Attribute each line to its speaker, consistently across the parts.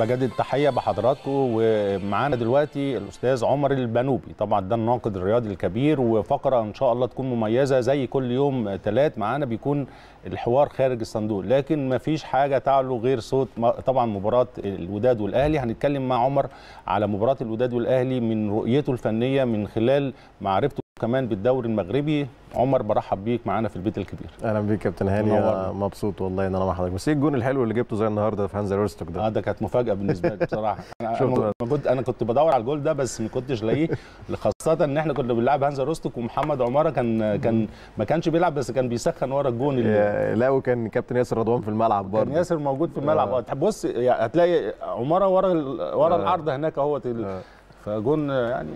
Speaker 1: بجدد التحيه بحضراتكم ومعانا دلوقتي الاستاذ عمر البنوبي طبعا ده الناقد الرياضي الكبير وفقره ان شاء الله تكون مميزه زي كل يوم ثلاث معانا بيكون الحوار خارج الصندوق لكن ما فيش حاجه تعلو غير صوت طبعا مباراه الوداد والاهلي هنتكلم مع عمر على مباراه الوداد والاهلي من رؤيته الفنيه من خلال معرفته كمان بالدوري المغربي عمر برحب بيك معانا في البيت الكبير
Speaker 2: اهلا بيك كابتن هاني مبسوط
Speaker 1: والله ان انا مع حضرتك بس ايه الجون الحلو اللي جبته زي النهارده في هانز روستوك ده اه ده كانت مفاجاه بالنسبه لي
Speaker 2: بصراحه انا
Speaker 1: كنت انا كنت بدور على الجول ده بس ما كنتش لاقيه خاصه ان احنا كنا بنلعب هانز روستوك ومحمد عماره كان كان ما كانش بيلعب بس كان بيسخن ورا الجون اللي لا وكان كابتن
Speaker 2: ياسر رضوان في الملعب برضه كان ياسر
Speaker 1: موجود في الملعب اه بص هتلاقي عماره ورا ورا آه. العارضه هناك اهوت آه.
Speaker 2: فجون يعني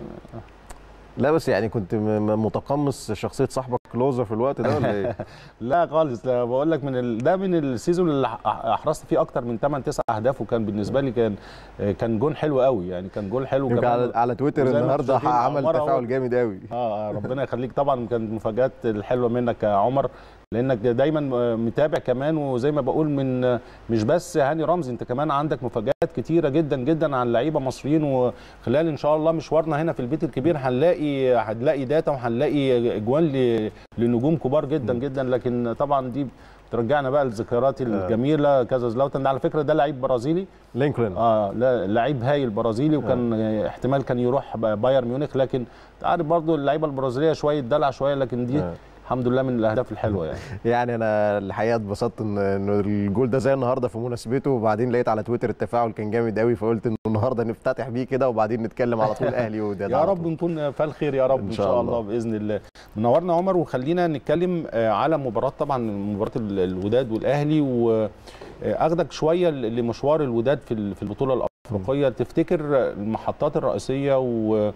Speaker 2: لا بس يعني كنت متقمص شخصيه صاحبك كلوزر في الوقت ده ولا ايه؟ لا خالص لا بقول لك من ال... ده
Speaker 1: من السيزون اللي احرزت فيه اكتر من 8 9 اهداف وكان بالنسبه لي كان آه، كان جون حلو قوي يعني كان جون حلو كمان على, على تويتر النهارده عمل تفاعل
Speaker 2: جامد قوي اه ربنا
Speaker 1: يخليك طبعا كانت مفاجات الحلوه منك يا عمر لانك دايما متابع كمان وزي ما بقول من مش بس هاني رمزي انت كمان عندك مفاجات كتيره جدا جدا عن لعيبه مصريين وخلال ان شاء الله مشوارنا هنا في البيت الكبير هنلاقي هنلاقي داتا وهنلاقي اجوان لنجوم كبار جدا جدا لكن طبعا دي ترجعنا بقى للذكريات آه. الجميله كذا زلوتن ده على فكره ده لعيب برازيلي لينكولن اه لا لعيب هايل برازيلي آه. وكان آه. احتمال كان يروح بايرن ميونخ لكن عارف برضو اللعيبه البرازيليه شويه دلع شويه لكن دي آه. الحمد لله من الاهداف الحلوه يعني
Speaker 2: يعني انا الحقيقه اتبسطت ان الجول ده زي النهارده في مناسبته وبعدين لقيت على تويتر التفاعل كان جامد قوي فقلت ان النهارده نفتتح بيه كده وبعدين نتكلم على طول اهلي وده يا
Speaker 1: رب نكون في الخير يا رب ان شاء, إن شاء الله. الله باذن الله منورنا عمر وخلينا نتكلم آه، على مباراه طبعا مباراه الوداد والاهلي واخدك آه، شويه لمشوار الوداد في البطوله الافريقيه تفتكر المحطات الرئيسيه و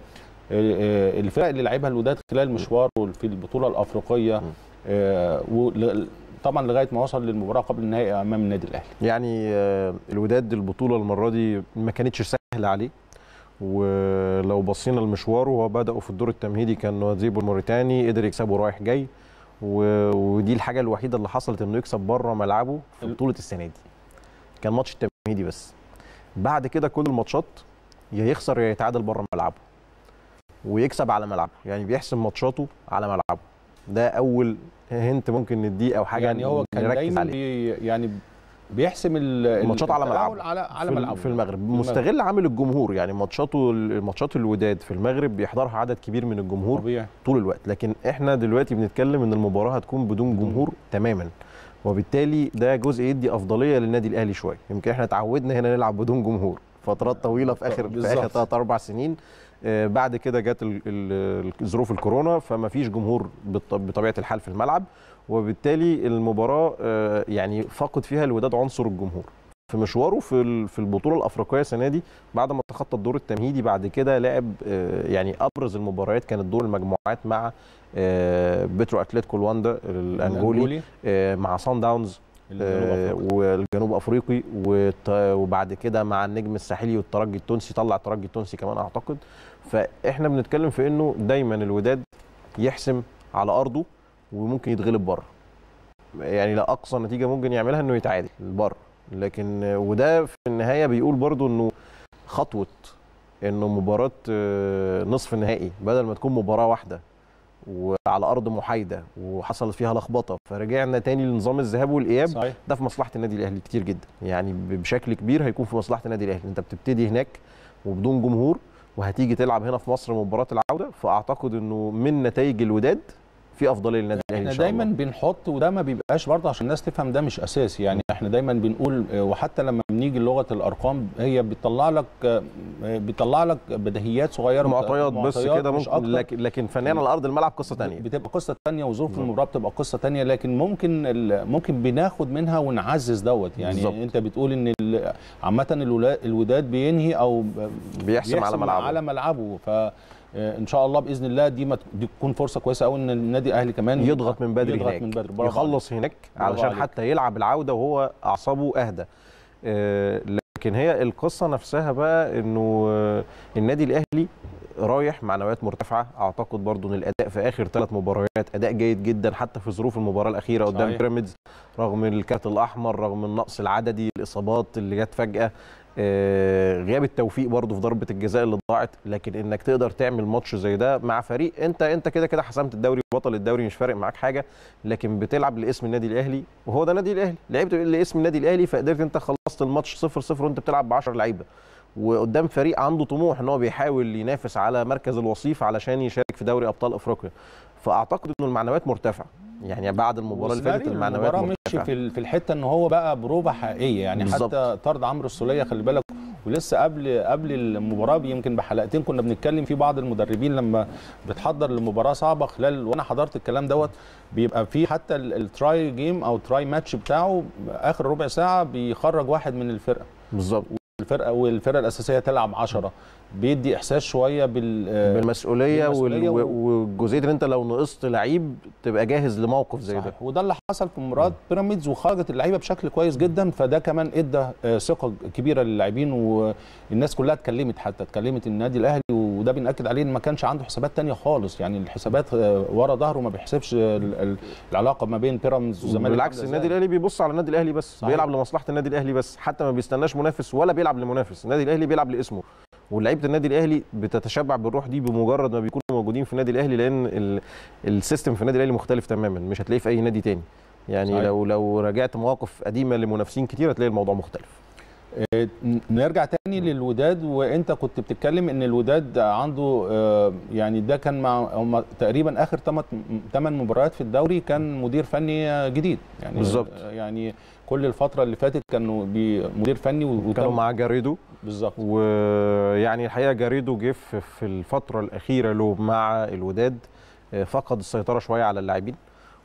Speaker 1: آه، الفرق اللي لعبها الوداد خلال مشواره في البطوله الافريقيه آه، طبعا لغايه ما وصل للمباراه
Speaker 2: قبل النهائي امام النادي الاهلي يعني آه، الوداد البطوله المره دي ما كانتش سهله عليه ولو بصينا لمشواره هو بداوا في الدور التمهيدي كان زيبو الموريتاني قدر يكسبه رايح جاي ودي الحاجه الوحيده اللي حصلت انه يكسب بره ملعبه في بطوله السنه دي كان ماتش التمهيدي بس بعد كده كل الماتشات يا يخسر يا يتعادل بره ملعبه ويكسب على ملعبه يعني بيحسم ماتشاته على ملعبه ده اول هنت ممكن نديه او حاجه يعني هو كان دايما بي يعني بيحسم الماتشات على ملعبه على على ملعبه في المغرب مستغل عامل الجمهور يعني ماتشاته ماتشات الوداد في المغرب بيحضرها عدد كبير من الجمهور طبيعي. طول الوقت لكن احنا دلوقتي بنتكلم ان المباراه هتكون بدون جمهور تماما وبالتالي ده جزء يدي افضليه للنادي الاهلي شويه يمكن احنا اتعودنا هنا نلعب بدون جمهور فترات طويله في اخر بالزبط. في اخر ثلاث اربع سنين آه، بعد كده جت ظروف الكورونا فما فيش جمهور بطبيعه الحال في الملعب وبالتالي المباراه آه، يعني فقد فيها الوداد عنصر الجمهور في مشواره في في البطوله الافريقيه السنه دي بعد ما تخطى الدور التمهيدي بعد كده لعب آه، يعني ابرز المباريات كانت دور المجموعات مع بترو اتلتيكو لواندا الانجولي مع سان داونز آه، والجنوب افريقي وبعد كده مع النجم الساحلي والترجي التونسي طلع الترجي التونسي كمان اعتقد فاحنا بنتكلم في انه دايما الوداد يحسم على ارضه وممكن يتغلب بره يعني لا اقصى نتيجه ممكن يعملها انه يتعادل بره لكن وده في النهايه بيقول برضو انه خطوه انه مباراه آه، نصف نهائي بدل ما تكون مباراه واحده وعلى ارض محايده وحصلت فيها لخبطه فرجعنا تاني لنظام الذهاب والاياب صحيح. ده في مصلحه النادي الاهلي كتير جدا يعني بشكل كبير هيكون في مصلحه النادي الاهلي انت بتبتدي هناك وبدون جمهور وهتيجي تلعب هنا في مصر مباراه العوده فاعتقد انه من نتائج الوداد في افضليه للنادي الاهلي يعني احنا دايما بنحط وده ما بيبقاش برضه عشان الناس تفهم ده مش اساسي
Speaker 1: يعني احنا دايما بنقول وحتى لما بنيجي لغه الارقام هي بتطلع لك بتطلع لك بديهيات صغيره معطيات بس كده ممكن لكن, لكن فنيا على ارض الملعب قصه ثانيه بتبقى قصه ثانيه وظروف المباراه بتبقى قصه ثانيه لكن ممكن ممكن بناخد منها ونعزز دوت يعني بالزبط. انت بتقول ان عامه الوداد بينهي او
Speaker 2: بيحسم, بيحسم على ملعبه على
Speaker 1: ملعبه ف آه، ان شاء الله باذن الله دي ما تكون فرصه
Speaker 2: كويسه قوي ان النادي الاهلي كمان يضغط من بدري يضغط هناك من بدري يخلص هناك علشان عليك. حتى يلعب العوده وهو اعصابه اهدى آه، لكن هي القصه نفسها بقى انه آه، النادي الاهلي رايح معنويات مرتفعه اعتقد برضو ان الاداء في اخر ثلاث مباريات اداء جيد جدا حتى في ظروف المباراه الاخيره قدام بيراميدز رغم الكارت الاحمر رغم النقص العددي الاصابات اللي جت فجاه آه، غياب التوفيق برضه في ضربه الجزاء اللي ضاعت لكن انك تقدر تعمل ماتش زي ده مع فريق انت انت كده كده حسمت الدوري بطل الدوري مش فارق معاك حاجه لكن بتلعب لاسم النادي الاهلي وهو ده النادي الاهلي لعبت لاسم النادي الاهلي فقدرت انت خلصت الماتش 0 0 وانت بتلعب ب 10 لعيبه وقدام فريق عنده طموح ان هو بيحاول ينافس على مركز الوصيف علشان يشارك في دوري ابطال افريقيا فاعتقد انه المعنويات مرتفعه يعني بعد المباراه اللي فاتت يعني المعنويات المباراه مشي في في الحته ان
Speaker 1: هو بقى بروبه حقيقيه يعني بالزبط. حتى طرد عمرو السوليه خلي بالك ولسه قبل قبل المباراه يمكن بحلقتين كنا بنتكلم في بعض المدربين لما بتحضر لمباراه صعبه خلال وانا حضرت الكلام دوت بيبقى في حتى التراي جيم او تراي ماتش بتاعه اخر ربع ساعه بيخرج واحد من الفرقه بالظبط الفرقه والفرقه الاساسيه تلعب
Speaker 2: 10 بيدي احساس شويه بال بالمسؤوليه, بالمسؤولية والجزئيه ان انت لو نقصت لعيب تبقى جاهز لموقف زي ده
Speaker 1: وده اللي حصل في مباراه بيراميدز وخرجت اللعيبه بشكل كويس جدا فده كمان ادى آه، ثقه كبيره للاعبين والناس كلها اتكلمت حتى اتكلمت النادي الاهلي وده بنأكد عليه ان ما كانش عنده حسابات تانية خالص يعني الحسابات آه،
Speaker 2: ورا ظهره ما بيحسبش العلاقه ما بين بيراميدز والزمالك بالعكس النادي الاهلي بيبص على النادي الاهلي بس صحيح. بيلعب لمصلحه النادي الاهلي بس حتى ما بيستناش منافس ولا بيلعب لمنافس النادي الاهلي بيلعب لاسمه ولعيبه النادي الاهلي بتتشبع بالروح دي بمجرد ما بيكونوا موجودين في النادي الاهلي لان السيستم في النادي الاهلي مختلف تماما مش هتلاقيه في اي نادي تاني يعني صحيح. لو لو راجعت مواقف قديمه لمنافسين كتير هتلاقي الموضوع مختلف نرجع تاني للوداد وانت
Speaker 1: كنت بتتكلم ان الوداد عنده آه، يعني ده كان مع هم تقريبا اخر ثمان مباريات في الدوري كان مدير فني جديد يعني بالظبط يعني
Speaker 2: كل الفتره اللي فاتت كانوا مدير فني وكانوا معاه جاريدو بالظبط ويعني الحقيقه جاريدو جه في الفتره الاخيره له مع الوداد آه، فقد السيطره شويه على اللاعبين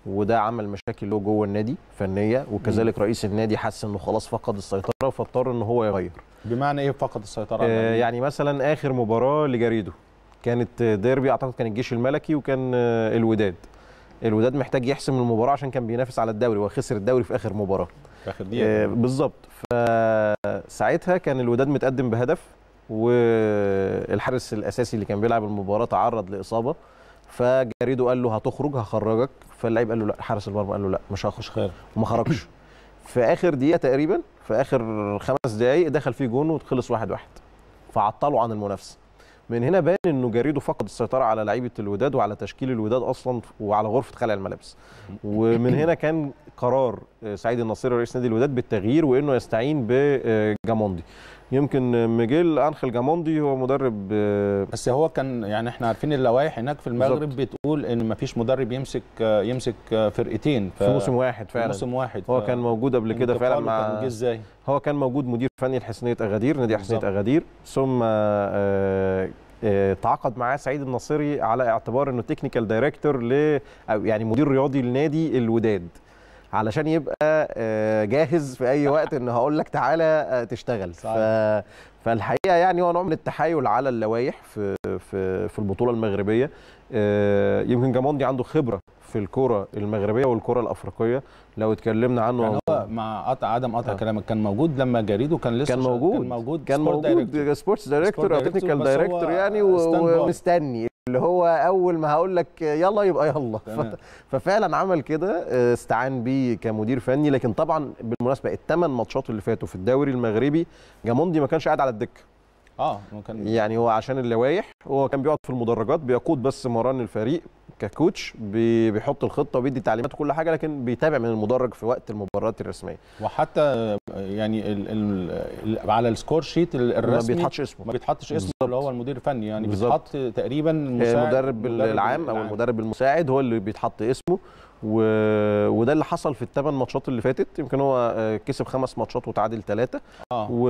Speaker 2: وده عمل مشاكل له جوه النادي فنيه وكذلك رئيس النادي حس انه خلاص فقد السيطره فاضطر ان هو يغير بمعنى ايه فقد السيطره آه يعني, يعني مثلا اخر مباراه لجريده كانت ديربي اعتقد كان الجيش الملكي وكان آه، الوداد الوداد محتاج يحسم المباراه عشان كان بينافس على الدوري وخسر الدوري في اخر مباراه في اخر دقيقه آه بالظبط فساعتها كان الوداد متقدم بهدف والحارس الاساسي اللي كان بيلعب المباراه تعرض لاصابه فجريده قال له هتخرج هخرجك فاللعيب قال له لا حارس المرمى قال له لا مش هخش خير وما خرجش في اخر دقيقه تقريبا في اخر خمس دقائق دخل فيه جون وتخلص واحد واحد فعطلوا عن المنافسه من هنا بان انه جاريدو فقد السيطره على لعيبه الوداد وعلى تشكيل الوداد اصلا وعلى غرفه خلع الملابس ومن هنا كان قرار آه، سعيد النصيري رئيس نادي الوداد بالتغيير وانه يستعين بجاموندي يمكن ميجيل انخيل جاموندي هو مدرب آه، بس هو كان يعني احنا عارفين اللوائح هناك في المغرب بالزبط. بتقول ان ما فيش مدرب يمسك آه، يمسك آه، فرقتين ف... في موسم واحد فعلا في موسم واحد ف... هو كان موجود قبل يعني كده فعلا مع ازاي هو كان موجود مدير فني لحسنيه اغادير نادي حسنيه اغادير ثم تعاقد معاه سعيد الناصري على اعتبار انه تكنيكال دايركتور ل يعني مدير رياضي لنادي الوداد علشان يبقى آه، جاهز في اي وقت ان هقول لك تعالى آه، تشتغل صحيح. ف... فالحقيقه يعني هو نوع من التحايل على اللوائح في في في البطوله المغربيه آه، يمكن جاموندي عنده خبره في الكره المغربيه والكره الافريقيه لو اتكلمنا عنه يعني
Speaker 1: هو مع قطع عدم قطع كلامك كان موجود لما جريده كان لسه كان موجود كان موجود كان موجود
Speaker 2: سبورتس دايركتور
Speaker 1: او تكنيكال دايركتور يعني ومستني
Speaker 2: اللي هو اول ما هقول لك يلا يبقى يلا تمام. ففعلا عمل كده آه، استعان بيه كمدير فني لكن طبعا بالمناسبه الثمان ماتشات اللي فاتوا في الدوري المغربي جاموندي ما كانش قاعد على الدكه اه ممكن. يعني هو عشان اللوايح هو كان بيقعد في المدرجات بيقود بس مران الفريق ككوتش بيحط الخطه وبيدي تعليمات وكل حاجه لكن بيتابع من المدرج في وقت المباريات الرسميه
Speaker 1: وحتى يعني الـ الـ على السكور شيت الرسمي ما بيتحطش
Speaker 2: اسمه ما بيتحطش اسمه اللي هو المدير الفني يعني بيتحط تقريبا المدرب العام او المدرب المساعد هو اللي بيتحط اسمه و... وده اللي حصل في الثمان ماتشات اللي فاتت يمكن هو آه، كسب خمس ماتشات وتعادل ثلاثه اه و...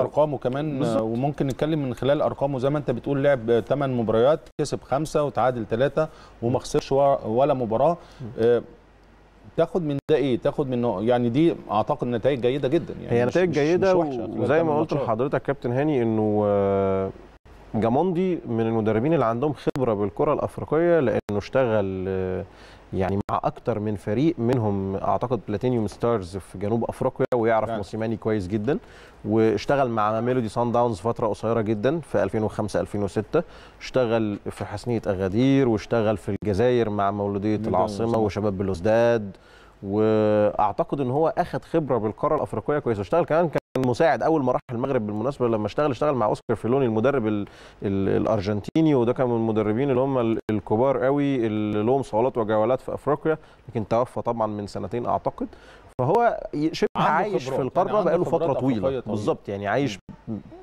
Speaker 2: ارقامه
Speaker 1: كمان آه، بالزبط.
Speaker 2: وممكن نتكلم
Speaker 1: من خلال ارقامه زي ما انت بتقول لعب ثمان مباريات كسب خمسه وتعادل ثلاثه وما خسرش ولا مباراه آه تاخد من ده ايه؟ تاخد من يعني دي اعتقد نتائج جيده جدا يعني هي نتائج جيده مش وحشة وزي ما قلت
Speaker 2: لحضرتك كابتن هاني انه آه، جاموندي من المدربين اللي عندهم خبره بالكره الافريقيه لانه اشتغل يعني مع اكتر من فريق منهم اعتقد بلاتينيوم ستارز في جنوب افريقيا ويعرف يعني. موسيماني كويس جدا واشتغل مع ميلودي سان داونز فتره قصيره جدا في 2005 2006 اشتغل في حسنيه اغادير واشتغل في الجزائر مع مولوديه العاصمه وشباب بلوزداد واعتقد ان هو اخذ خبره بالقاره الافريقيه كويسه اشتغل كمان كان مساعد اول ما راح المغرب بالمناسبه لما اشتغل اشتغل مع اوسكار فيلوني المدرب الـ الـ الارجنتيني وده كان من المدربين اللي هم الكبار قوي اللي لهم صولات وجولات في افريقيا لكن توفى طبعا من سنتين اعتقد فهو شبه عايش في القاره يعني بقاله فتره طويله, طويلة. بالظبط يعني عايش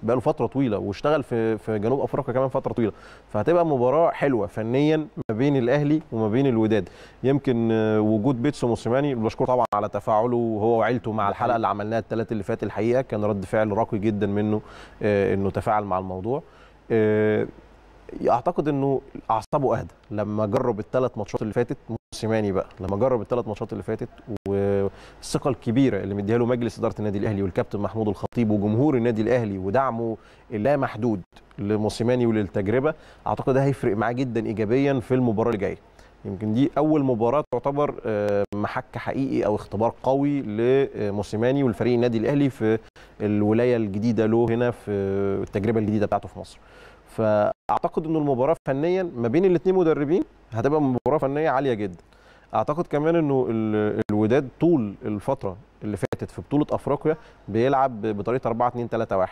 Speaker 2: بقاله فتره طويله واشتغل في في جنوب افريقيا كمان فتره طويله فهتبقى مباراه حلوه فنيا ما بين الاهلي وما بين الوداد يمكن آه، وجود بيتسو موسيماني بشكره طبعا على تفاعله هو وعيلته مع الحلقه اللي عملناها الثلاث اللي فات الحقيقه كان رد فعل راقي جدا منه آه، انه تفاعل مع الموضوع آه، اعتقد انه اعصابه اهدى لما جرب الثلاث ماتشات اللي فاتت موسيماني بقى لما جرب الثلاث ماتشات اللي فاتت والثقه الكبيره اللي مديها له مجلس اداره النادي الاهلي والكابتن محمود الخطيب وجمهور النادي الاهلي ودعمه محدود لموسيماني وللتجربه اعتقد ده هيفرق معاه جدا ايجابيا في المباراه اللي جايه يمكن دي اول مباراه تعتبر آه، محك حقيقي او اختبار قوي لموسيماني والفريق النادي الاهلي في الولايه الجديده له هنا في التجربه الجديده بتاعته في مصر فاعتقد ان المباراه فنيا ما بين الاثنين مدربين هتبقى مباراه فنيه عاليه جدا اعتقد كمان انه الوداد طول الفتره اللي فاتت في بطوله افريقيا بيلعب بطريقه 4 2 3 1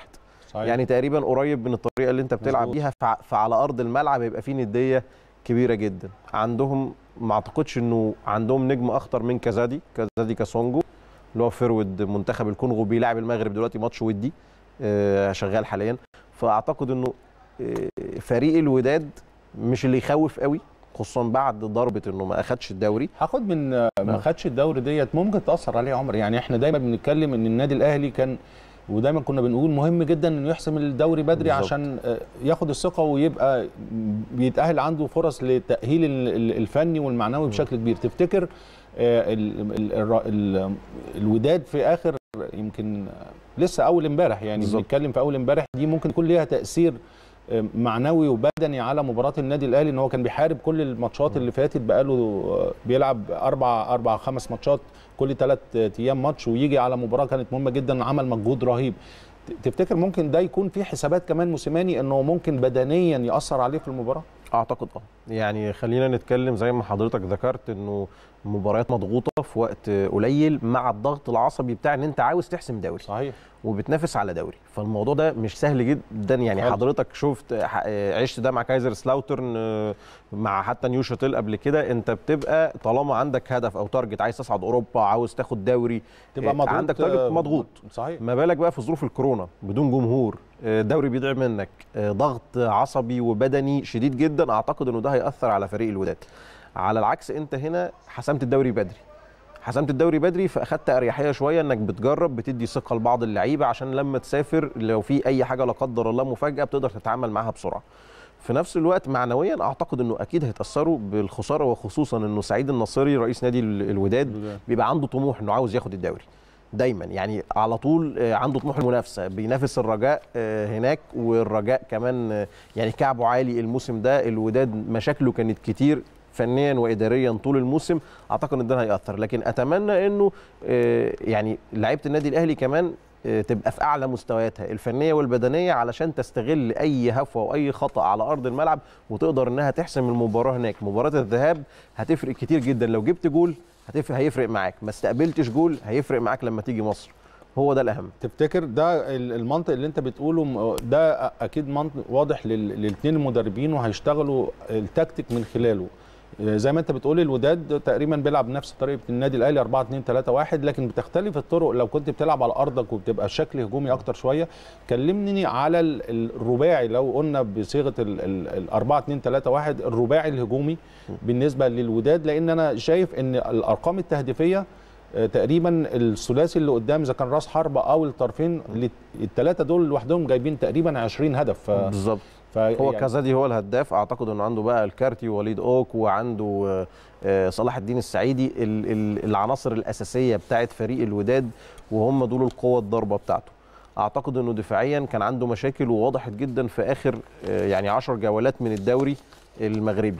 Speaker 2: صحيح. يعني تقريبا قريب من الطريقه اللي انت بتلعب مزبوط. بيها فعلى ارض الملعب يبقى في نديه كبيره جدا عندهم ما اعتقدش انه عندهم نجم اخطر من كازادي كازادي كاسونجو اللي هو فيرود منتخب الكونغو بيلاعب المغرب دلوقتي ماتش ودي آه، شغال حاليا فاعتقد انه فريق الوداد مش اللي يخوف قوي خصوصا بعد ضربه انه ما اخدش الدوري هاخد من ما اخدش آه. الدوري ديت ممكن تاثر عليه عمر يعني احنا دايما
Speaker 1: بنتكلم ان النادي الاهلي كان ودايما كنا بنقول مهم جدا انه يحسم الدوري بدري بالزبط. عشان آه، ياخد الثقه ويبقى بيتاهل عنده فرص للتاهيل الفني والمعنوي بشكل كبير تفتكر آه، الوداد في اخر يمكن لسه اول امبارح يعني بنتكلم في اول امبارح دي ممكن يكون ليها تاثير معنوي وبدني على مباراه النادي الاهلي ان هو كان بيحارب كل الماتشات اللي فاتت بقاله بيلعب اربع اربع خمس ماتشات كل ثلاث ايام ماتش ويجي على مباراه كانت مهمه جدا عمل مجهود رهيب تفتكر ممكن ده يكون في حسابات كمان موسيماني انه ممكن بدنيا ياثر عليه في المباراه اعتقد اه
Speaker 2: يعني خلينا نتكلم زي ما حضرتك ذكرت انه مباريات مضغوطه في وقت قليل مع الضغط العصبي بتاع ان انت عاوز تحسم دوري صحيح وبتنافس على دوري فالموضوع ده مش سهل جدا يعني حل. حضرتك شفت عشت ده مع كايزر سلاوترن آه، مع حتى نيو شاتيل قبل كده انت بتبقى طالما عندك هدف او تارجت عايز تصعد اوروبا عاوز تاخد دوري آه، تبقى مضغوط عندك تارجت آه، مضغوط صحيح ما بالك بقى في ظروف الكورونا بدون جمهور دوري بيضيع منك ضغط عصبي وبدني شديد جدا اعتقد انه ده هياثر على فريق الوداد على العكس انت هنا حسمت الدوري بدري حسمت الدوري بدري فاخدت اريحيه شويه انك بتجرب بتدي ثقه لبعض اللعيبه عشان لما تسافر لو في اي حاجه لا قدر الله مفاجاه بتقدر تتعامل معاها بسرعه في نفس الوقت معنويا اعتقد انه اكيد هيتاثروا بالخساره وخصوصا انه سعيد النصيري رئيس نادي الوداد بيبقى عنده طموح انه عاوز ياخد الدوري دايما يعني على طول آه، عنده طموح المنافسه بينافس الرجاء آه، هناك والرجاء كمان آه، يعني كعبه عالي الموسم ده الوداد مشاكله كانت كتير فنيا واداريا طول الموسم اعتقد ان ده هياثر لكن اتمنى انه آه، يعني لعيبه النادي الاهلي كمان آه، تبقى في اعلى مستوياتها الفنيه والبدنيه علشان تستغل اي هفوه واي خطا على ارض الملعب وتقدر انها تحسم المباراه هناك مباراه الذهاب هتفرق كتير جدا لو جبت جول هتفرق هيفرق معاك ما استقبلتش جول هيفرق معاك لما تيجي مصر هو ده الاهم تفتكر ده المنطق اللي انت بتقوله ده اكيد منطق
Speaker 1: واضح للاثنين المدربين وهيشتغلوا التكتيك من خلاله آه، زي ما انت بتقول الوداد تقريبا بيلعب نفس طريقه النادي الاهلي 4 2 3 1 لكن بتختلف الطرق لو كنت بتلعب على ارضك وبتبقى شكل هجومي اكتر شويه كلمني على الرباعي لو قلنا بصيغه ال 4 2 3 1 الرباعي الهجومي بالنسبه للوداد لان انا شايف ان الارقام التهديفيه آه، تقريبا الثلاثي اللي قدام اذا كان راس حربه او الطرفين الثلاثه دول لوحدهم جايبين تقريبا 20 هدف بالظبط
Speaker 2: هو يعني كازادي هو الهداف اعتقد انه عنده بقى الكارتي ووليد اوك وعنده آه، آه، صلاح الدين السعيدي العناصر الاساسيه بتاعه فريق الوداد وهم دول القوه الضاربه بتاعته اعتقد انه دفاعيا كان عنده مشاكل ووضحت جدا في اخر آه، يعني 10 جولات من الدوري المغربي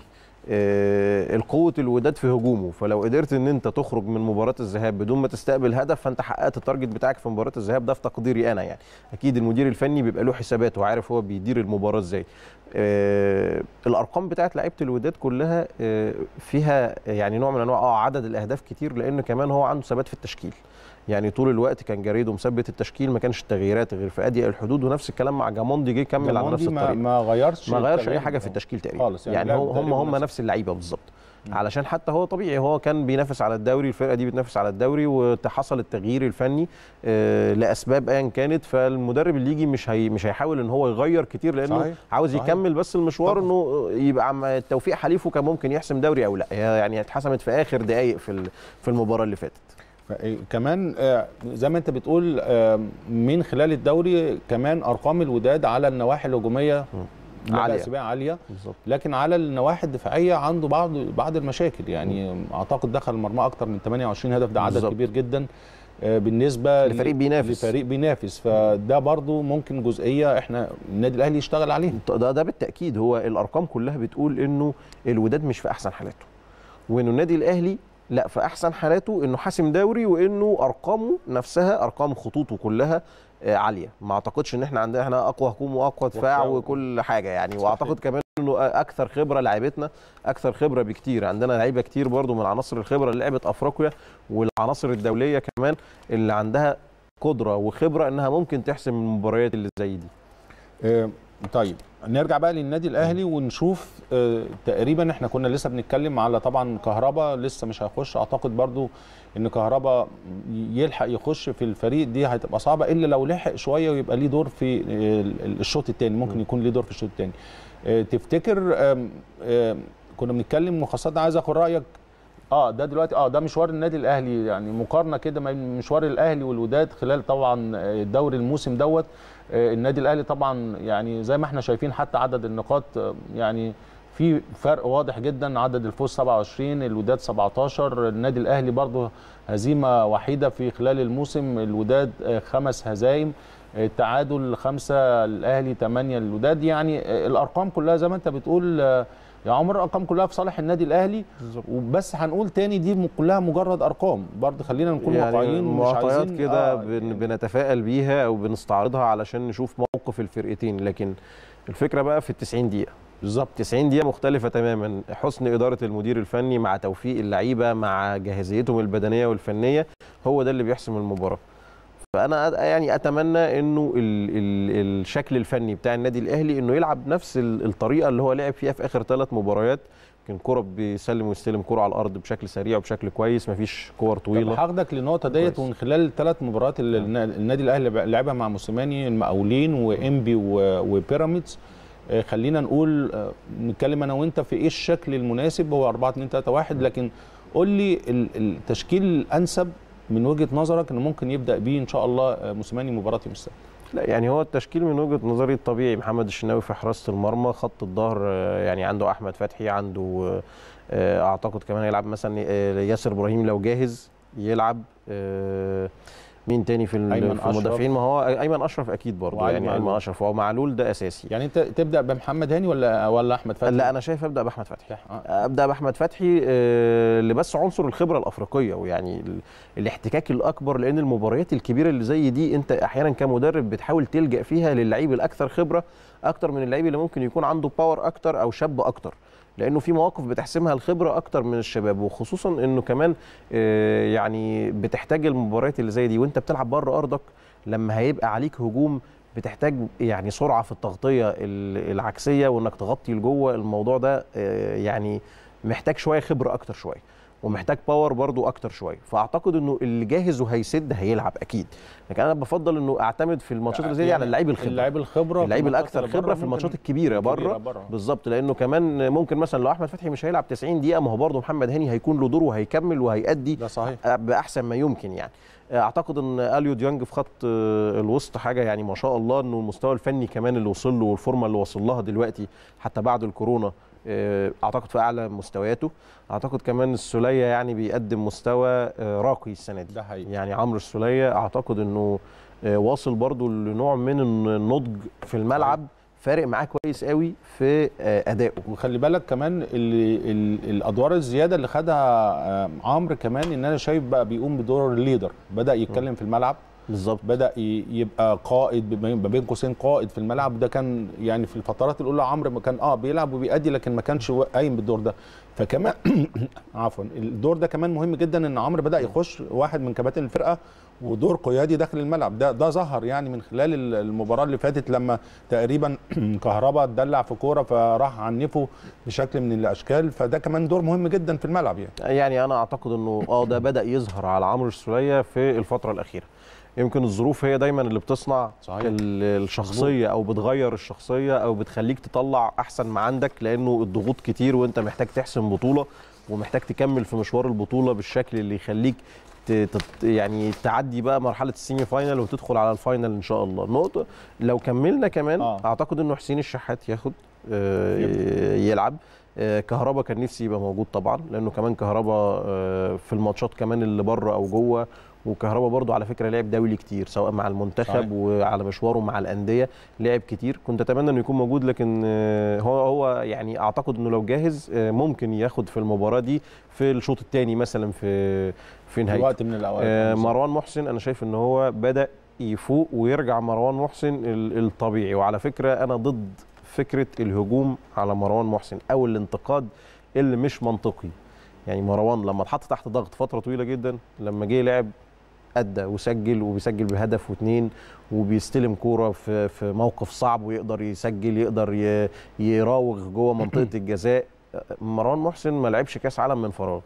Speaker 2: آه، القوه الوداد في هجومه فلو قدرت ان انت تخرج من مباراه الذهاب بدون ما تستقبل هدف فانت حققت التارجت بتاعك في مباراه الذهاب ده في تقديري انا يعني اكيد المدير الفني بيبقى له حساباته وعارف هو بيدير المباراه ازاي آه، الارقام بتاعت لعيبه الوداد كلها آه، فيها يعني نوع من انواع اه عدد الاهداف كتير لان كمان هو عنده ثبات في التشكيل يعني طول الوقت كان جاريدو مثبت التشكيل ما كانش تغييرات غير في اضيق الحدود ونفس الكلام مع جاموندي جه كمل على نفس الطريق ما غيرش ما غيرش اي حاجه في التشكيل تقريبا خالص يعني, يعني هم هم نفس اللعيبه بالظبط علشان حتى هو طبيعي هو كان بينافس على الدوري الفرقه دي بتنافس على الدوري وحصل التغيير الفني آه، لاسباب ايا كانت فالمدرب اللي يجي مش هي مش هيحاول ان هو يغير كتير لانه صحيح. عاوز صحيح. يكمل بس المشوار طبعا. انه يبقى التوفيق حليفه كان ممكن يحسم دوري او لا يعني اتحسمت في اخر دقائق في في المباراه اللي فاتت كمان آه، زي
Speaker 1: ما انت بتقول آه، من خلال الدوري كمان ارقام الوداد على النواحي الهجوميه عاليه عاليه بالزبط. لكن على النواحي الدفاعيه عنده بعض بعض المشاكل يعني م. اعتقد دخل المرمى اكتر من 28 هدف ده عدد بالزبط. كبير جدا آه، بالنسبه لفريق بينافس لفريق
Speaker 2: بينافس فده برضو ممكن جزئيه احنا النادي الاهلي يشتغل عليها ده ده بالتاكيد هو الارقام كلها بتقول انه الوداد مش في احسن حالاته وانه النادي الاهلي لا في احسن حالاته انه حاسم دوري وانه ارقامه نفسها ارقام خطوطه كلها آه، عاليه ما اعتقدش ان احنا عندنا احنا اقوى هجوم واقوى دفاع وكل حاجه يعني واعتقد كمان انه اكثر خبره لعيبتنا اكثر خبره بكتير عندنا لعيبه كتير برضو من عناصر الخبره اللي لعبت افريقيا والعناصر الدوليه كمان اللي عندها قدره وخبره انها ممكن تحسم المباريات اللي زي دي آه، طيب
Speaker 1: نرجع بقى للنادي الاهلي ونشوف آه، تقريبا احنا كنا لسه بنتكلم على طبعا كهربا لسه مش هيخش اعتقد برضو ان كهربا يلحق يخش في الفريق دي هتبقى صعبه الا لو لحق شويه ويبقى ليه دور في الشوط الثاني ممكن يكون ليه دور في الشوط الثاني آه، تفتكر كنا بنتكلم وخاصه عايز اخد رايك اه ده دلوقتي اه ده مشوار النادي الاهلي يعني مقارنه كده ما بين مشوار الاهلي والوداد خلال طبعا آه، الدوري الموسم دوت آه، النادي الاهلي طبعا يعني زي ما احنا شايفين حتى عدد النقاط آه، يعني في فرق واضح جدا عدد الفوز 27 الوداد 17 النادي الاهلي برضه هزيمه وحيده في خلال الموسم الوداد خمس هزايم التعادل خمسه الاهلي 8 الوداد يعني الارقام كلها زي ما انت بتقول يا عمر الارقام كلها في صالح النادي الاهلي بالزبط. وبس هنقول تاني دي كلها مجرد ارقام برضه خلينا نكون يعني واقعيين معطيات كده آه بن
Speaker 2: يعني بنتفائل بيها او بنستعرضها علشان نشوف موقف الفرقتين لكن الفكره بقى في ال 90 دقيقه بالظبط 90 دقيقه مختلفه تماما حسن اداره المدير الفني مع توفيق اللعيبه مع جاهزيتهم البدنيه والفنيه هو ده اللي بيحسم المباراه فانا يعني اتمنى انه الـ الـ الشكل الفني بتاع النادي الاهلي انه يلعب نفس الطريقه اللي هو لعب فيها في اخر ثلاث مباريات كان كرة بيسلم ويستلم كرة على الارض بشكل سريع وبشكل كويس مفيش كور طويله
Speaker 1: هاخدك للنقطه ديت ومن خلال الثلاث مباريات اللي نعم. النادي الاهلي لعبها مع موسيماني المقاولين وانبي وبيراميدز آه، خلينا نقول آه، نتكلم انا وانت في ايه الشكل المناسب هو 4 2 3 1 لكن قول لي التشكيل الانسب من وجهه نظرك ان ممكن يبدا بيه ان شاء الله آه، موسيماني مباراه يوم السبت؟
Speaker 2: لا يعني هو التشكيل من وجهه نظري الطبيعي محمد الشناوي في حراسه المرمى خط الظهر آه، يعني عنده احمد فتحي عنده آه، اعتقد كمان هيلعب مثلا ياسر ابراهيم لو جاهز يلعب مين تاني في المدافعين ما هو ايمن اشرف اكيد برضه يعني ايمن اشرف هو معلول ده اساسي يعني انت تبدا بمحمد هاني ولا ولا احمد فتحي لا انا شايف ابدا باحمد فتحي آه. ابدا باحمد فتحي اللي آه، بس عنصر الخبره الافريقيه ويعني الاحتكاك الاكبر لان المباريات الكبيره اللي زي دي انت احيانا كمدرب بتحاول تلجا فيها للعيب الاكثر خبره اكتر من اللعيب اللي ممكن يكون عنده باور اكتر او شاب اكتر لانه في مواقف بتحسمها الخبره اكتر من الشباب وخصوصا انه كمان آه، يعني بتحتاج المباريات اللي زي دي وانت بتلعب بره ارضك لما هيبقى عليك هجوم بتحتاج يعني سرعه في التغطيه العكسيه وانك تغطي لجوه الموضوع ده آه، يعني محتاج شويه خبره اكتر شويه ومحتاج باور برضو اكتر شويه فاعتقد انه اللي جاهز وهيسد هيلعب اكيد لكن انا بفضل انه اعتمد في الماتشات اللي زي دي على يعني اللعيب الخبره اللعيب الخبره اللعيب الاكثر خبره في الماتشات الكبيره بره بالظبط لانه كمان ممكن مثلا لو احمد فتحي مش هيلعب 90 دقيقه ما هو برضه محمد هاني هيكون له دور وهيكمل وهيأدي ده صحيح. باحسن ما يمكن يعني اعتقد ان اليو ديانج في خط آه، الوسط حاجه يعني ما شاء الله انه المستوى الفني كمان اللي وصل له والفورمه اللي وصل لها دلوقتي حتى بعد الكورونا آه، اعتقد في اعلى مستوياته اعتقد كمان السوليه يعني بيقدم مستوى آه، راقي السنه دي ده حقيقي. يعني عمرو السوليه اعتقد انه آه، واصل برضو لنوع من النضج في الملعب فارق معاه كويس قوي في ادائه وخلي بالك كمان اللي الادوار الزياده اللي
Speaker 1: خدها عمرو كمان ان انا شايف بقى بيقوم بدور الليدر بدا يتكلم في الملعب بالظبط بدا يبقى قائد ما بين قوسين قائد في الملعب ده كان يعني في الفترات الاولى عمرو كان اه بيلعب وبيأدي لكن ما كانش قايم بالدور ده فكمان عفوا الدور ده كمان مهم جدا ان عمرو بدا يخش واحد من كباتن الفرقه ودور قيادي داخل الملعب ده ده ظهر يعني من خلال المباراه اللي فاتت لما تقريبا كهربا اتدلع في كوره فراح عنفه بشكل من الاشكال فده كمان دور مهم جدا في الملعب
Speaker 2: يعني يعني انا اعتقد انه اه ده بدا يظهر على عمرو السوليه في الفتره الاخيره يمكن الظروف هي دايما اللي بتصنع صحيح. الشخصيه او بتغير الشخصيه او بتخليك تطلع احسن ما عندك لانه الضغوط كتير وانت محتاج تحسم بطوله ومحتاج تكمل في مشوار البطوله بالشكل اللي يخليك يعني تعدي بقى مرحله السيمي فاينل وتدخل على الفاينل ان شاء الله نقطه لو كملنا كمان آه. اعتقد انه حسين الشحات ياخد آه، يلعب آه، كهربا كان نفسي يبقى موجود طبعا لانه كمان كهربا آه، في الماتشات كمان اللي بره او جوه وكهربا برضو على فكره لعب دولي كتير سواء مع المنتخب صحيح. وعلى مشواره مع الانديه لعب كتير كنت اتمنى انه يكون موجود لكن آه، هو هو يعني اعتقد انه لو جاهز آه، ممكن ياخد في المباراه دي في الشوط الثاني مثلا في في نهايه وقت من الاوقات آه مروان محسن انا شايف ان هو بدا يفوق ويرجع مروان محسن الطبيعي وعلى فكره انا ضد فكره الهجوم على مروان محسن او الانتقاد اللي مش منطقي يعني مروان لما اتحط تحت ضغط فتره طويله جدا لما جه لعب ادى وسجل وبيسجل بهدف واثنين وبيستلم كوره في في موقف صعب ويقدر يسجل يقدر يراوغ جوه منطقه الجزاء مروان محسن ما لعبش كاس عالم من فراغ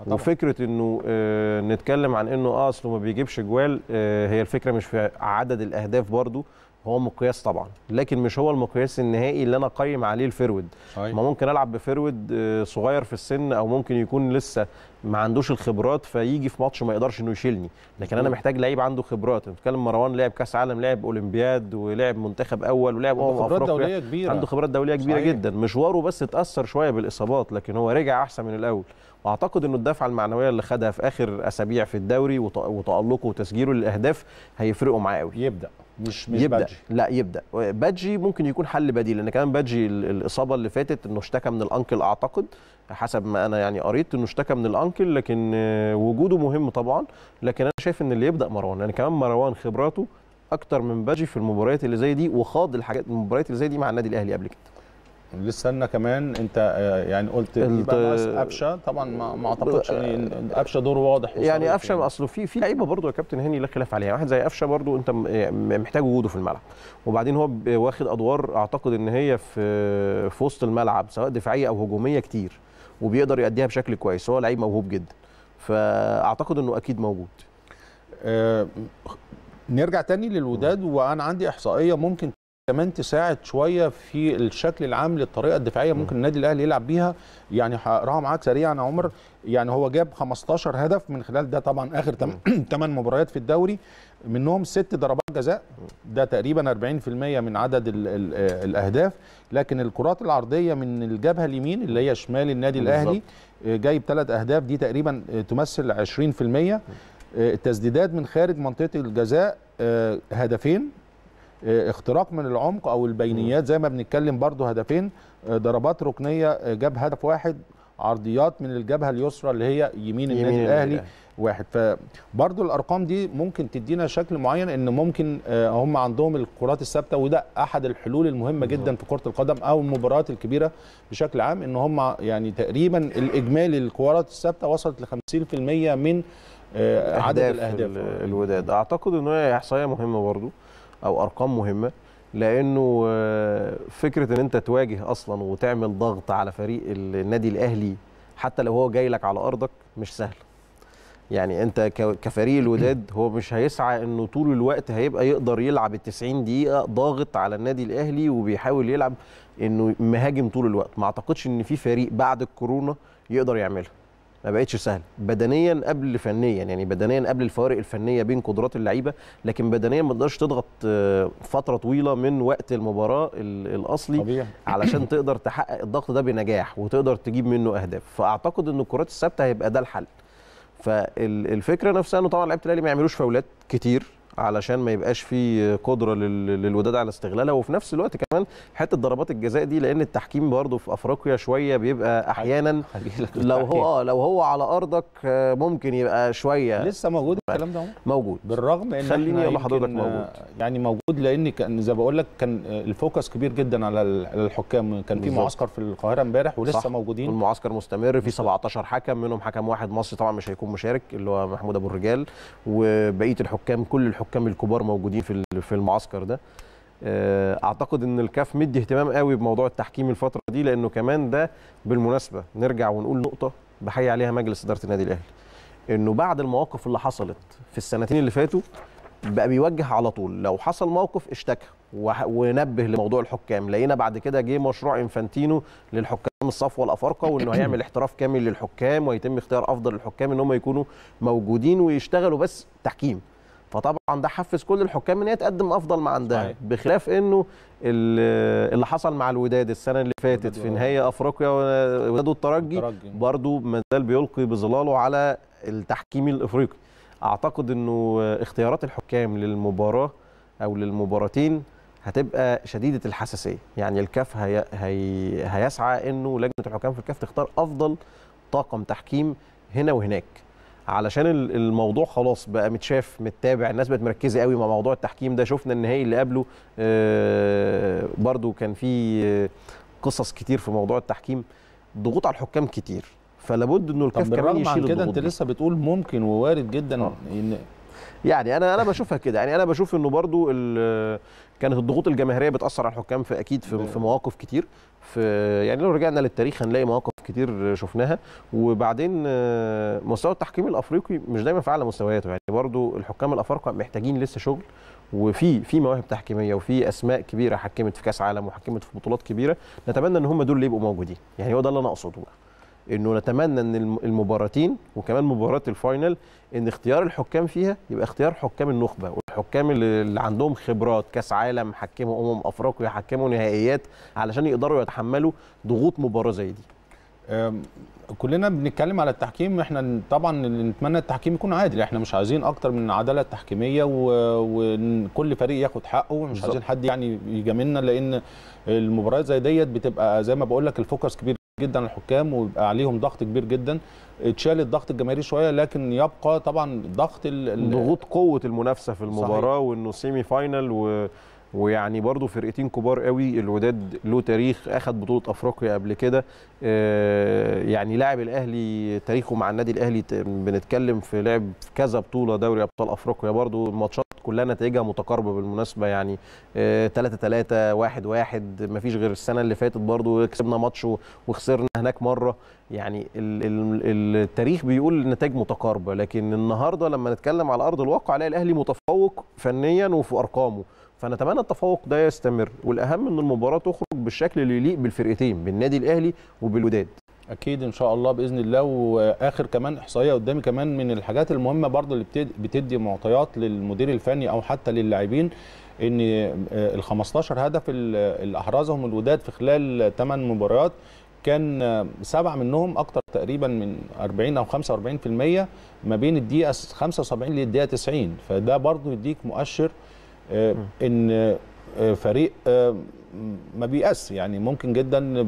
Speaker 2: آه، طبعا. وفكره انه آه، نتكلم عن انه اه اصله ما بيجيبش جوال آه، هي الفكره مش في عدد الاهداف برضو هو مقياس طبعا لكن مش هو المقياس النهائي اللي انا اقيم عليه الفرود ما ممكن العب بفرود آه، صغير في السن او ممكن يكون لسه ما عندوش الخبرات فيجي في ماتش ما يقدرش انه يشيلني لكن انا محتاج لعيب عنده خبرات بتكلم مروان لعب كاس عالم لعب اولمبياد ولعب منتخب اول ولعب عنده خبرات دوليه كبيره عنده خبرات دوليه كبيره صحيح. جدا مشواره بس اتاثر شويه بالاصابات لكن هو رجع احسن من الاول واعتقد انه الدفعه المعنويه اللي خدها في اخر اسابيع في الدوري وتالقه وتسجيله للاهداف هيفرقوا معاه قوي يبدا مش مش يبدا بادجي. لا يبدا بادجي ممكن يكون حل بديل لان كمان بادجي الاصابه اللي فاتت انه اشتكى من الانكل اعتقد حسب ما انا يعني قريت انه اشتكى من الانكل لكن وجوده مهم طبعا لكن انا شايف ان اللي يبدا مروان لان يعني كمان مروان خبراته اكتر من بادجي في المباريات اللي زي دي وخاض الحاجات المباريات اللي زي دي مع النادي الاهلي قبل كده لسه لنا كمان انت آه، يعني قلت يبقى إيه
Speaker 1: قفشه طبعا ما اعتقدش
Speaker 2: ان قفشه آه، دوره واضح يعني قفشه يعني. اصله في في لعيبه برضه يا كابتن هاني لا خلاف عليها واحد زي قفشه برضه انت آه، محتاج وجوده في الملعب وبعدين هو واخد ادوار اعتقد ان هي في في وسط الملعب سواء دفاعيه او هجوميه كتير وبيقدر يأديها بشكل كويس هو لعيب موهوب جدا فاعتقد انه اكيد موجود أه
Speaker 1: نرجع تاني للوداد وانا عندي احصائيه ممكن كمان تساعد شويه في الشكل العام للطريقه الدفاعيه ممكن النادي الاهلي يلعب بيها يعني هقراها معاك سريعا يا عمر يعني هو جاب 15 هدف من خلال ده طبعا اخر 8 مباريات في الدوري منهم 6 ضربات جزاء ده تقريبا 40% من عدد الـ الـ آه، الاهداف لكن الكرات العرضيه من الجبهه اليمين اللي هي شمال النادي الاهلي آه، جايب 3 اهداف دي تقريبا آه، تمثل 20% التسديدات من خارج منطقه الجزاء هدفين اختراق من العمق او البينيات زي ما بنتكلم برضو هدفين آه، ضربات ركنيه آه، جاب هدف واحد عرضيات من الجبهه اليسرى اللي هي يمين النادي الاهلي واحد فبرضو الارقام دي ممكن تدينا شكل معين ان ممكن آه، هم عندهم الكرات الثابته وده احد الحلول المهمه جدا في كره القدم او المباريات الكبيره بشكل عام ان هم يعني تقريبا الاجمالي الكرات
Speaker 2: الثابته وصلت ل 50% من عدد الاهداف الوداد اعتقد ان هي احصائيه مهمه برضو او ارقام مهمه لانه آه، فكره ان انت تواجه اصلا وتعمل ضغط على فريق النادي الاهلي حتى لو هو جاي لك على ارضك مش سهل يعني انت كفريق الوداد هو مش هيسعى انه طول الوقت هيبقى يقدر يلعب ال 90 دقيقه ضاغط على النادي الاهلي وبيحاول يلعب انه مهاجم طول الوقت ما اعتقدش ان في فريق بعد الكورونا يقدر يعملها ما بقتش سهله بدنيا قبل فنيا يعني بدنيا قبل الفوارق الفنيه بين قدرات اللعيبه لكن بدنيا ما تقدرش تضغط آه، فتره طويله من وقت المباراه الاصلي طبيعي. علشان تقدر تحقق الضغط ده بنجاح وتقدر تجيب منه اهداف فاعتقد ان الكرات الثابته هيبقى ده الحل فالفكره نفسها انه طبعا لعيبه الاهلي ما يعملوش فاولات كتير علشان ما يبقاش في قدره للوداد على استغلالها وفي نفس الوقت كمان حته ضربات الجزاء دي لان التحكيم برده في افريقيا شويه بيبقى احيانا لو هو اه لو هو على ارضك آه، ممكن يبقى شويه لسه موجود الكلام ده موجود بالرغم ان خليني اقول حضرتك موجود آه،
Speaker 1: يعني موجود لان كان زي ما بقول لك كان آه، الفوكس كبير جدا على
Speaker 2: الحكام كان في معسكر في القاهره امبارح ولسه صح. موجودين المعسكر مستمر في 17 حكم منهم حكم واحد مصري طبعا مش هيكون مشارك اللي هو محمود ابو الرجال وبقيه الحكام كل الحكام الحكام الكبار موجودين في في المعسكر ده آه، اعتقد ان الكاف مدي اهتمام قوي بموضوع التحكيم الفتره دي لانه كمان ده بالمناسبه نرجع ونقول نقطه بحيي عليها مجلس اداره النادي الاهلي انه بعد المواقف اللي حصلت في السنتين اللي فاتوا بقى بيوجه على طول لو حصل موقف اشتكى ونبه لموضوع الحكام لقينا بعد كده جه مشروع انفانتينو للحكام الصفوه الافارقه وانه هيعمل احتراف كامل للحكام ويتم اختيار افضل الحكام ان هم يكونوا موجودين ويشتغلوا بس تحكيم فطبعا ده حفز كل الحكام ان هي تقدم افضل ما عندها بخلاف انه اللي حصل مع الوداد السنه اللي فاتت في نهائي افريقيا وداد الترجي برضه ما زال بيلقي بظلاله على التحكيم الافريقي اعتقد انه اختيارات الحكام للمباراه او للمباراتين هتبقى شديده الحساسيه يعني الكاف هي... هي... هيسعى انه لجنه الحكام في الكاف تختار افضل طاقم تحكيم هنا وهناك علشان الموضوع خلاص بقى متشاف متابع الناس بقت مركزه قوي مع موضوع التحكيم ده شفنا النهائي اللي قبله آه، برضو كان في آه، قصص كتير في موضوع التحكيم ضغوط على الحكام كتير فلابد انه الكاف كمان يشيل كده انت لسه
Speaker 1: بتقول ممكن ووارد جدا آه. ان
Speaker 2: يعني انا انا بشوفها كده يعني انا بشوف انه برضو كانت الضغوط الجماهيريه بتاثر على الحكام في اكيد في, في مواقف كتير في يعني لو رجعنا للتاريخ هنلاقي مواقف كتير شفناها وبعدين آه، مستوى التحكيم الافريقي مش دايما في اعلى مستوياته يعني برضو الحكام الافارقه محتاجين لسه شغل وفي في مواهب تحكيميه وفي اسماء كبيره حكمت في كاس عالم وحكمت في بطولات كبيره نتمنى ان هم دول اللي يبقوا موجودين يعني هو ده اللي انا اقصده انه نتمنى ان المباراتين وكمان مباراه الفاينل ان اختيار الحكام فيها يبقى اختيار حكام النخبه والحكام اللي عندهم خبرات كاس عالم حكموا امم افريقيا حكموا نهائيات علشان يقدروا يتحملوا ضغوط مباراه زي دي كلنا بنتكلم على
Speaker 1: التحكيم احنا طبعا نتمنى التحكيم يكون عادل احنا مش عايزين اكتر من عداله تحكيميه وكل فريق ياخد حقه مش عايزين حد يعني يجاملنا لان المباريات زي ديت بتبقى زي ما بقول لك الفوكس كبير جدا الحكام ويبقى عليهم ضغط كبير جدا
Speaker 2: اتشال الضغط الجماهيري شويه لكن يبقى طبعا ضغط ضغوط قوه المنافسه في المباراه صحيح. وانه سيمي فاينل و ويعني برضو فرقتين كبار قوي الوداد له تاريخ اخذ بطوله افريقيا قبل كده آه، يعني لاعب الاهلي تاريخه مع النادي الاهلي بنتكلم في لعب كذا بطوله دوري ابطال افريقيا برضو الماتشات كلها نتائجها متقاربه بالمناسبه يعني 3 3 1 1 مفيش غير السنه اللي فاتت برضو كسبنا ماتش وخسرنا هناك مره يعني التاريخ بيقول النتائج متقاربه لكن النهارده لما نتكلم على ارض الواقع الاهلي متفوق فنيا وفي ارقامه فنتمنى التفوق ده يستمر والاهم ان المباراه تخرج بالشكل اللي يليق بالفرقتين بالنادي الاهلي وبالوداد اكيد ان شاء الله باذن الله واخر
Speaker 1: كمان احصائيه قدامي كمان من الحاجات المهمه برضو اللي بتدي معطيات للمدير الفني او حتى للاعبين ان آه، ال 15 هدف اللي احرزهم الوداد في خلال 8 مباريات كان آه، سبعه منهم اكتر تقريبا من 40 او 45% ما بين الدقيقه 75 للدقيقه 90 فده برضو يديك مؤشر آه، ان آه، فريق آه، ما بيأس يعني ممكن جدا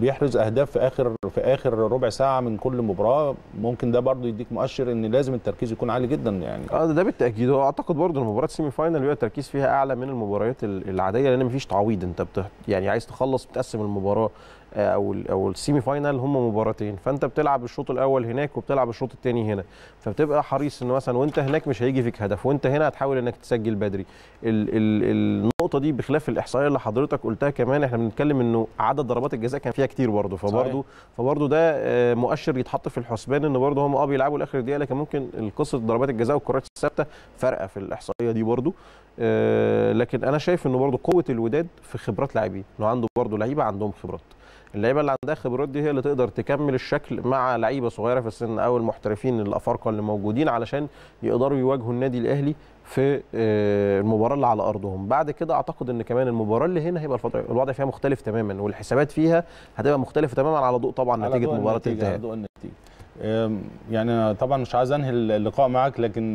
Speaker 1: بيحرز اهداف في اخر في اخر ربع ساعه من كل مباراه
Speaker 2: ممكن ده برضو يديك مؤشر ان لازم التركيز يكون عالي جدا يعني اه ده بالتاكيد هو اعتقد برضو ان مباراه السيمي فاينال بيبقى التركيز فيها اعلى من المباريات العاديه لان مفيش تعويض انت بتح... يعني عايز تخلص بتقسم المباراه آه، او او السيمي فاينال هم مباراتين فانت بتلعب الشوط الاول هناك وبتلعب الشوط الثاني هنا فبتبقى حريص ان مثلا وانت هناك مش هيجي فيك هدف وانت هنا هتحاول انك تسجل بدري ال ال النقطه دي بخلاف الاحصائيه اللي حضرتك قلتها كمان احنا بنتكلم انه عدد ضربات الجزاء كان فيها كتير برضه فبرضه فبرضه ده آه، مؤشر يتحط في الحسبان ان برضه هم اه بيلعبوا لاخر دقيقه لكن ممكن قصه ضربات الجزاء والكرات الثابته فارقه في الاحصائيه دي برضه آه، لكن انا شايف انه برضه قوه الوداد في خبرات لاعبيه انه عنده برضه لعيبه عندهم خبرات اللعيبه اللي عندها خبرات دي هي اللي تقدر تكمل الشكل مع لعيبه صغيره في السن او المحترفين الافارقه اللي موجودين علشان يقدروا يواجهوا النادي الاهلي في آه، المباراه اللي على ارضهم بعد كده اعتقد ان كمان المباراه اللي هنا هيبقى الوضع فيها مختلف تماما والحسابات فيها هتبقى مختلفه تماما على ضوء طبعا على نتيجه مباراه الانتهاء
Speaker 1: يعني انا طبعا مش عايز انهي اللقاء معك لكن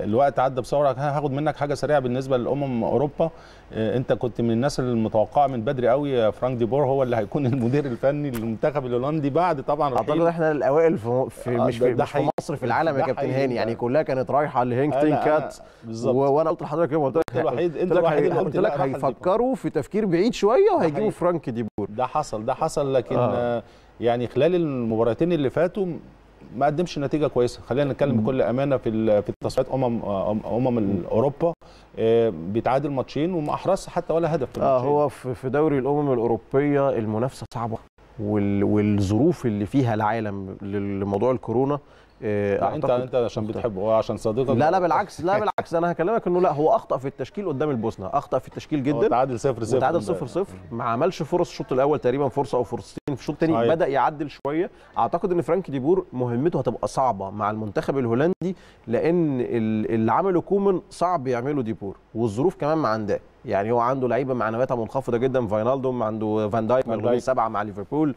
Speaker 1: الوقت عدى بسرعه هاخد منك حاجه سريعه بالنسبه للامم اوروبا انت كنت من الناس المتوقعه من بدري قوي فرانك دي بور هو اللي هيكون المدير الفني للمنتخب الهولندي بعد طبعا اعتقد احنا
Speaker 2: الاوائل في, في مش في, مش في مصر في العالم يا كابتن هاني يعني كلها كانت رايحه لهينك تين كات وانا قلت لحضرتك يوم قلت لك الوحيد انت الوحيد اللي قلت لك هيفكروا في تفكير بعيد شويه وهيجيبوا
Speaker 1: فرانك دي ده حصل ده حصل لكن آه. يعني خلال المباراتين اللي فاتوا ما قدمش نتيجه كويسه خلينا نتكلم بكل امانه في في تصفيات امم آه، امم اوروبا آه، بيتعادل ماتشين وما احرزش حتى ولا هدف في اه هو
Speaker 2: في دوري الامم الاوروبيه المنافسه صعبه والظروف اللي فيها العالم لموضوع الكورونا آه، لا انت انت عشان بتحبه هو عشان صديقك لا لا بالعكس لا بالعكس انا هكلمك انه لا هو اخطا في التشكيل قدام البوسنه اخطا في التشكيل جدا تعادل 0 0 تعادل 0 0 ما عملش فرص الشوط الاول تقريبا فرصه او فرصتين في الشوط الثاني بدا يعدل شويه اعتقد ان فرانك دي بور مهمته هتبقى صعبه مع المنتخب الهولندي لان اللي عمله كومن صعب يعمله دي بور والظروف كمان ما عندها يعني هو عنده لعيبه معنوياتها منخفضه جدا فاينالدوم عنده فان دايك سبعه مع ليفربول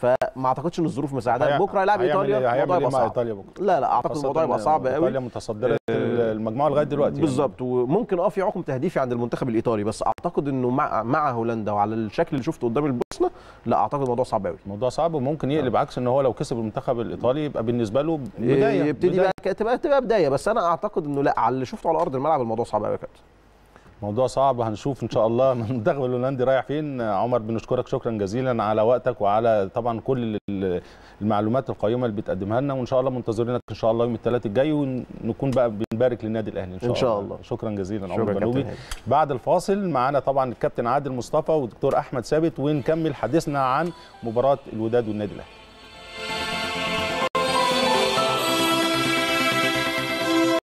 Speaker 2: فما اعتقدش ان الظروف مساعده بكره يلعب ايطاليا الموضوع إيه؟ إيه يبقى صعب ايطاليا بكره لا لا اعتقد الموضوع هيبقى صعب قوي ايطاليا متصدره آه، المجموعه لغايه دلوقتي بالظبط يعني. وممكن اه في عقم تهديفي عند المنتخب الايطالي بس اعتقد انه مع مع هولندا وعلى الشكل اللي شفته قدام البوسنه لا اعتقد الموضوع صعب قوي الموضوع صعب وممكن يقلب آه. عكس ان هو لو كسب المنتخب الايطالي يبقى
Speaker 1: بالنسبه له آه، بدايه يبتدي بداية.
Speaker 2: بقى تبقى تبقى بدايه بس انا اعتقد انه لا على اللي شفته على ارض الملعب الموضوع
Speaker 1: صعب قوي يا كابتن موضوع صعب هنشوف ان شاء الله المنتخب الهولندي رايح فين عمر بنشكرك شكرا جزيلا على وقتك وعلى طبعا كل المعلومات القيمه اللي بتقدمها لنا وان شاء الله منتظرينك ان شاء الله يوم الثلاث الجاي ونكون بقى بنبارك للنادي الاهلي ان شاء, إن شاء الله. الله شكرا جزيلا عمر بنوبي بعد الفاصل معانا طبعا الكابتن عادل مصطفى والدكتور احمد ثابت ونكمل حديثنا عن مباراه الوداد والنادي الاهلي